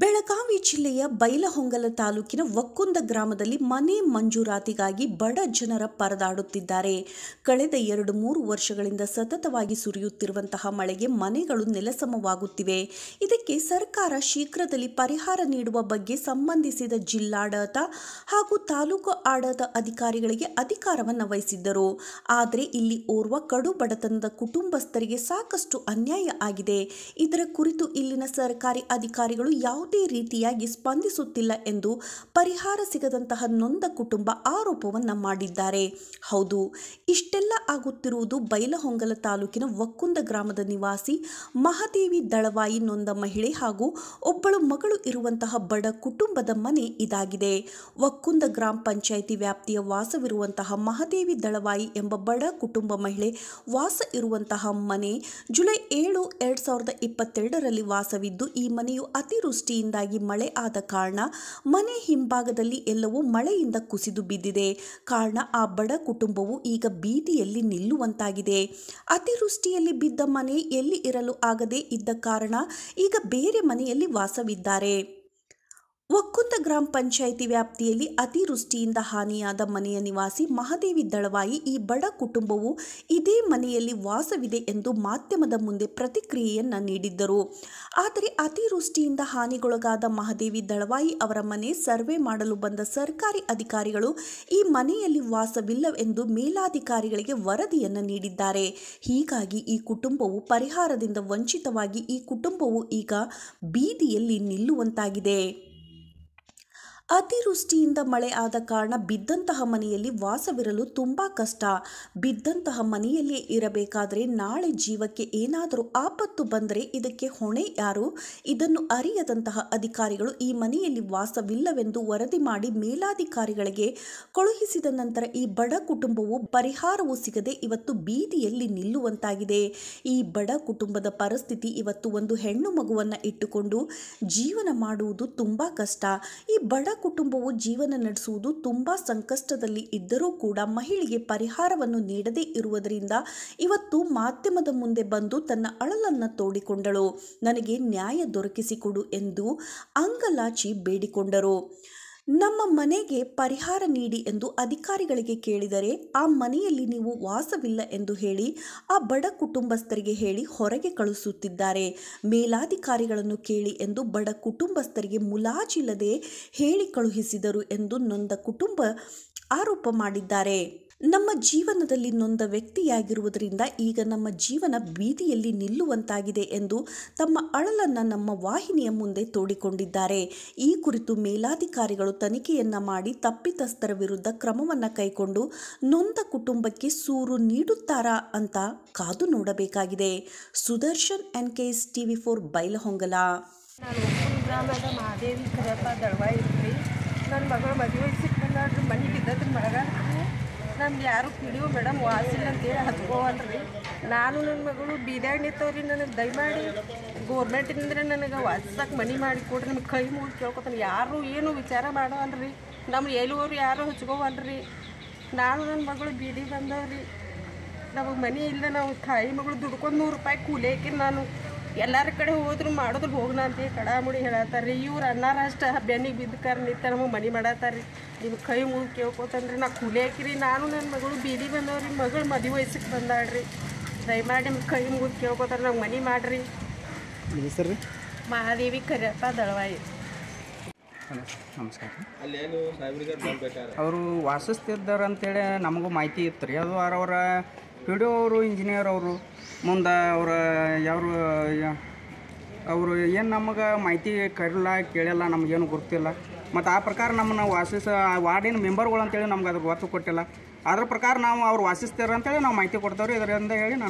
ಬೆಳಗಾವಿ ಜಿಲ್ಲೆಯ ಬೈಲಹೊಂಗಲ ತಾಲೂಕಿನ ಒಕ್ಕುಂದ ಗ್ರಾಮದಲ್ಲಿ ಮನೆ ಮಂಜೂರಾತಿಗಾಗಿ ಬಡ ಜನರ ಪರದಾಡುತ್ತಿದ್ದಾರೆ ಕಳೆದ ಎರಡು ಮೂರು ವರ್ಷಗಳಿಂದ ಸತತವಾಗಿ ಸುರಿಯುತ್ತಿರುವಂತಹ ಮಳೆಗೆ ಮನೆಗಳು ನೆಲಸಮವಾಗುತ್ತಿವೆ ಇದಕ್ಕೆ ಸರ್ಕಾರ ಶೀಘ್ರದಲ್ಲಿ ಪರಿಹಾರ ನೀಡುವ ಬಗ್ಗೆ ಸಂಬಂಧಿಸಿದ ಜಿಲ್ಲಾಡಳಿತ ಹಾಗೂ ತಾಲೂಕು ಆಡಳಿತ ಅಧಿಕಾರಿಗಳಿಗೆ ಅಧಿಕಾರವನ್ನು ವಹಿಸಿದ್ದರು ಆದರೆ ಇಲ್ಲಿ ಓರ್ವ ಕಡು ಬಡತನದ ಕುಟುಂಬಸ್ಥರಿಗೆ ಸಾಕಷ್ಟು ಅನ್ಯಾಯ ಆಗಿದೆ ಇದರ ಕುರಿತು ಇಲ್ಲಿನ ಸರ್ಕಾರಿ ಅಧಿಕಾರಿಗಳು ಯಾವುದೇ ರೀತಿಯಾಗಿ ಸ್ಪಂದಿಸುತ್ತಿಲ್ಲ ಎಂದು ಪರಿಹಾರ ಸಿಗದಂತಹ ನೊಂದ ಕುಟುಂಬ ಆರೋಪವನ್ನು ಮಾಡಿದ್ದಾರೆ ಹೌದು ಇಷ್ಟೆಲ್ಲ ಆಗುತ್ತಿರುವುದು ಬೈಲಹೊಂಗಲ ತಾಲೂಕಿನ ಒಕ್ಕುಂದ ಗ್ರಾಮದ ನಿವಾಸಿ ಮಹಾದೇವಿ ದಳವಾಯಿ ನೊಂದ ಮಹಿಳೆ ಹಾಗೂ ಒಬ್ಬಳು ಮಗಳು ಇರುವಂತಹ ಬಡ ಕುಟುಂಬದ ಮನೆ ಇದಾಗಿದೆ ಒಕ್ಕುಂದ ಗ್ರಾಮ ಪಂಚಾಯಿತಿ ವ್ಯಾಪ್ತಿಯ ವಾಸವಿರುವಂತಹ ಮಹಾದೇವಿ ದಳವಾಯಿ ಎಂಬ ಬಡ ಕುಟುಂಬ ಮಹಿಳೆ ವಾಸ ಇರುವಂತಹ ಮನೆ ಜುಲೈ ಏಳು ಎರಡ್ ಸಾವಿರದ ಇಪ್ಪತ್ತೆರಡರಲ್ಲಿ ವಾಸವಿದ್ದು ಈ ಮನೆಯು ಅತಿರು ಅತಿವೃಷ್ಟಿಯಿಂದಾಗಿ ಮಳೆ ಆದ ಕಾರಣ ಮನೆ ಹಿಂಭಾಗದಲ್ಲಿ ಎಲ್ಲವೂ ಮಳೆಯಿಂದ ಕುಸಿದು ಬಿದ್ದಿದೆ ಕಾರಣ ಆ ಬಡ ಕುಟುಂಬವು ಈಗ ಬೀದಿಯಲ್ಲಿ ನಿಲ್ಲುವಂತಾಗಿದೆ ಅತಿವೃಷ್ಟಿಯಲ್ಲಿ ಬಿದ್ದ ಮನೆ ಎಲ್ಲಿ ಇರಲು ಆಗದೆ ಇದ್ದ ಕಾರಣ ಈಗ ಬೇರೆ ಮನೆಯಲ್ಲಿ ವಾಸವಿದ್ದಾರೆ ಒಕ್ಕುಂದ ಗ್ರಾಮ ಪಂಚಾಯಿತಿ ವ್ಯಾಪ್ತಿಯಲ್ಲಿ ಅತಿವೃಷ್ಟಿಯಿಂದ ಹಾನಿಯಾದ ಮನೆಯ ನಿವಾಸಿ ಮಹಾದೇವಿ ದಳವಾಯಿ ಈ ಬಡ ಕುಟುಂಬವು ಇದೇ ಮನೆಯಲ್ಲಿ ವಾಸವಿದೆ ಎಂದು ಮಾಧ್ಯಮದ ಮುಂದೆ ಪ್ರತಿಕ್ರಿಯೆಯನ್ನು ನೀಡಿದ್ದರು ಆದರೆ ಅತಿವೃಷ್ಟಿಯಿಂದ ಹಾನಿಗೊಳಗಾದ ಮಹಾದೇವಿ ದಳವಾಯಿ ಅವರ ಮನೆ ಸರ್ವೆ ಮಾಡಲು ಬಂದ ಸರ್ಕಾರಿ ಅಧಿಕಾರಿಗಳು ಈ ಮನೆಯಲ್ಲಿ ವಾಸವಿಲ್ಲ ಎಂದು ಮೇಲಾಧಿಕಾರಿಗಳಿಗೆ ವರದಿಯನ್ನು ನೀಡಿದ್ದಾರೆ ಹೀಗಾಗಿ ಈ ಕುಟುಂಬವು ಪರಿಹಾರದಿಂದ ವಂಚಿತವಾಗಿ ಈ ಕುಟುಂಬವು ಈಗ ಬೀದಿಯಲ್ಲಿ ನಿಲ್ಲುವಂತಾಗಿದೆ ಅತಿವೃಷ್ಟಿಯಿಂದ ಮಳೆ ಆದ ಕಾರಣ ಬಿದ್ದಂತಹ ಮನೆಯಲ್ಲಿ ವಾಸವಿರಲು ತುಂಬ ಕಷ್ಟ ಬಿದ್ದಂತಹ ಮನೆಯಲ್ಲೇ ಇರಬೇಕಾದರೆ ನಾಳೆ ಜೀವಕ್ಕೆ ಏನಾದರೂ ಆಪತ್ತು ಬಂದರೆ ಇದಕ್ಕೆ ಹೊಣೆ ಯಾರು ಇದನ್ನು ಅರಿಯದಂತಹ ಅಧಿಕಾರಿಗಳು ಈ ಮನೆಯಲ್ಲಿ ವಾಸವಿಲ್ಲವೆಂದು ವರದಿ ಮಾಡಿ ಮೇಲಾಧಿಕಾರಿಗಳಿಗೆ ಕಳುಹಿಸಿದ ನಂತರ ಈ ಬಡ ಕುಟುಂಬವು ಪರಿಹಾರವೂ ಸಿಗದೆ ಇವತ್ತು ಬೀದಿಯಲ್ಲಿ ನಿಲ್ಲುವಂತಾಗಿದೆ ಈ ಬಡ ಕುಟುಂಬದ ಪರಿಸ್ಥಿತಿ ಇವತ್ತು ಒಂದು ಹೆಣ್ಣು ಮಗುವನ್ನು ಇಟ್ಟುಕೊಂಡು ಜೀವನ ಮಾಡುವುದು ತುಂಬ ಕಷ್ಟ ಈ ಬಡ ಕುಟುಂಬವು ಜೀವನ ನಡೆಸುವುದು ತುಂಬ ಸಂಕಷ್ಟದಲ್ಲಿ ಇದ್ದರೂ ಕೂಡ ಮಹಿಳೆಗೆ ಪರಿಹಾರವನ್ನು ನೀಡದೇ ಇರುವುದರಿಂದ ಇವತ್ತು ಮಾಧ್ಯಮದ ಮುಂದೆ ಬಂದು ತನ್ನ ಅಳಲನ್ನು ತೋಡಿಕೊಂಡಳು ನನಗೆ ನ್ಯಾಯ ದೊರಕಿಸಿಕೊಡು ಎಂದು ಅಂಗಲಾಚಿ ಬೇಡಿಕೊಂಡರು ನಮ್ಮ ಮನೆಗೆ ಪರಿಹಾರ ನೀಡಿ ಎಂದು ಅಧಿಕಾರಿಗಳಿಗೆ ಕೇಳಿದರೆ ಆ ಮನೆಯಲ್ಲಿ ನೀವು ವಾಸವಿಲ್ಲ ಎಂದು ಹೇಳಿ ಆ ಬಡ ಕುಟುಂಬಸ್ಥರಿಗೆ ಹೇಳಿ ಹೊರಗೆ ಕಳುಹಿಸುತ್ತಿದ್ದಾರೆ ಮೇಲಾಧಿಕಾರಿಗಳನ್ನು ಕೇಳಿ ಎಂದು ಬಡ ಕುಟುಂಬಸ್ಥರಿಗೆ ಮುಲಾಜಿಲ್ಲದೆ ಹೇಳಿ ಕಳುಹಿಸಿದರು ಎಂದು ನೊಂದ ಕುಟುಂಬ ಆರೋಪ ಮಾಡಿದ್ದಾರೆ ನಮ್ಮ ಜೀವನದಲ್ಲಿ ನೊಂದ ವ್ಯಕ್ತಿಯಾಗಿರುವುದರಿಂದ ಈಗ ನಮ್ಮ ಜೀವನ ಬೀದಿಯಲ್ಲಿ ನಿಲ್ಲುವಂತಾಗಿದೆ ಎಂದು ತಮ್ಮ ಅಳಲನ್ನು ನಮ್ಮ ವಾಹಿನಿಯ ಮುಂದೆ ತೋಡಿಕೊಂಡಿದ್ದಾರೆ ಈ ಕುರಿತು ಮೇಲಾಧಿಕಾರಿಗಳು ತನಿಖೆಯನ್ನು ಮಾಡಿ ತಪ್ಪಿತಸ್ಥರ ವಿರುದ್ಧ ಕ್ರಮವನ್ನು ಕೈಕೊಂಡು ನೊಂದ ಕುಟುಂಬಕ್ಕೆ ಸೂರು ನೀಡುತ್ತಾರಾ ಅಂತ ಕಾದು ನೋಡಬೇಕಾಗಿದೆ Sudarshan N K S TV four Bailhongal ನಾನು ಗ್ರಾಮದ ಮಹಾದೇವಿ ಕರಪ್ಪ ನನ್ನ ಮಗಳ ಮದುವೆ ಸಿಕ್ಕ ಮನೆಗೆ ಇದ್ದದ್ರ ನಂದು ಯಾರು ಕಿಡಿಯು ಮೇಡಮ್ ವಾಸಿಲ್ಲ ಅಂತೇಳಿ ಹತ್ಕೋವಲ್ರಿ ನಾನು ನನ್ನ ಮಗಳು ಬೀದ್ಯಾಗ ನಿಂತವ್ರಿ ನನಗೆ ದಯಮಾಡಿ ಗೋರ್ಮೆಂಟಿನಿಂದ ನನಗೆ ವಾಸಕ್ಕೆ ಮನೆ ಮಾಡಿ ಕೊಡ್ರಿ ನಿಮ್ಗೆ ಕೈ ಮುಗಿ ಕೇಳ್ಕೊತಾನೆ ಯಾರು ಏನು ವಿಚಾರ ಮಾಡೋವಲ್ರಿ ನಮ್ಮ ಎಲ್ಲೂರು ಯಾರು ಹಚ್ಕೋವಲ್ರಿ ನಾನು ನನ್ನ ಮಗಳು ಬೀದಿ ಬಂದವ್ರಿ ನಮಗೆ ಮನೆ ಇಲ್ಲ ನಾವು ತಾಯಿ ಮಗಳು ದುಡ್ಕೊಂಡು ನೂರು ರೂಪಾಯಿ ಕೂಲಿ ಹಾಕಿ ನಾನು ಎಲ್ಲರ ಕಡೆ ಹೋದ್ರು ಮಾಡಿದ್ರು ಅಂತ ಕಡಾಮುಡಿ ಮುಡಿ ರೀ ಇವ್ರು ಅನ್ನಾರ ಅಷ್ಟ ಬೆನ್ನಿಗೆ ಬಿದ್ದಕಾರ ನಿತ್ತ ನಮಗೆ ಮನೆ ಮಾಡತ್ತಾರ್ರಿ ನಿಮ್ಮ ಕೈ ಮುಗಿ ಕೇಳ್ಕೊತನ್ರಿ ನಾ ಕುಲಿಯಾಕಿರಿ ನಾನು ನನ್ನ ಮಗಳು ಬೀದಿ ಬಂದವ್ರಿ ಮಗಳು ಮದುವೆ ವಯಸ್ಸಿಗೆ ಬಂದಾಳ್ರಿ ದಯಮಾಡಿ ನಿಮ್ಗೆ ಕೈ ಮುಗಿ ಕೇಳ್ಕೊತಾರೆ ನಮ್ಗೆ ಮನೆ ಮಾಡಿರಿ ಮಹಾದೇವಿ ಕರಿಯಪ್ಪ ದಳವಾಯಿ ಹಲೋ ನಮಸ್ಕಾರ ಅವರು ವಾಸಿಸ್ತಿದ್ದಾರೆ ಅಂತೇಳಿ ನಮಗೂ ಮಾಹಿತಿ ಇತ್ತು ರೀ ಅದು ಅವರವರ ಪಿ ಡಿ ಅವರು ಇಂಜಿನಿಯರ್ ಅವರು ಮುಂದೆ ಅವರು ಯಾರು ಅವರು ಏನು ನಮಗೆ ಮಾಹಿತಿ ಕರಲ್ಲ ಕೇಳಿಲ್ಲ ನಮಗೇನು ಗೊತ್ತಿಲ್ಲ ಮತ್ತು ಆ ಪ್ರಕಾರ ನಮ್ಮನ್ನು ವಾಸಿಸ ವಾರ್ಡಿನ ಮೆಂಬರ್ಗಳು ಅಂತೇಳಿ ನಮ್ಗೆ ಅದಕ್ಕೆ ಒತ್ತು ಕೊಟ್ಟಿಲ್ಲ ಅದ್ರ ಪ್ರಕಾರ ನಾವು ಅವ್ರು ವಾಸಿಸ್ತಾರೆ ಅಂತೇಳಿ ನಾವು ಮಾಹಿತಿ ಕೊಡ್ತೇವೆ ರೀ ಇದರಿಂದ ಹೇಳಿ ನಾನು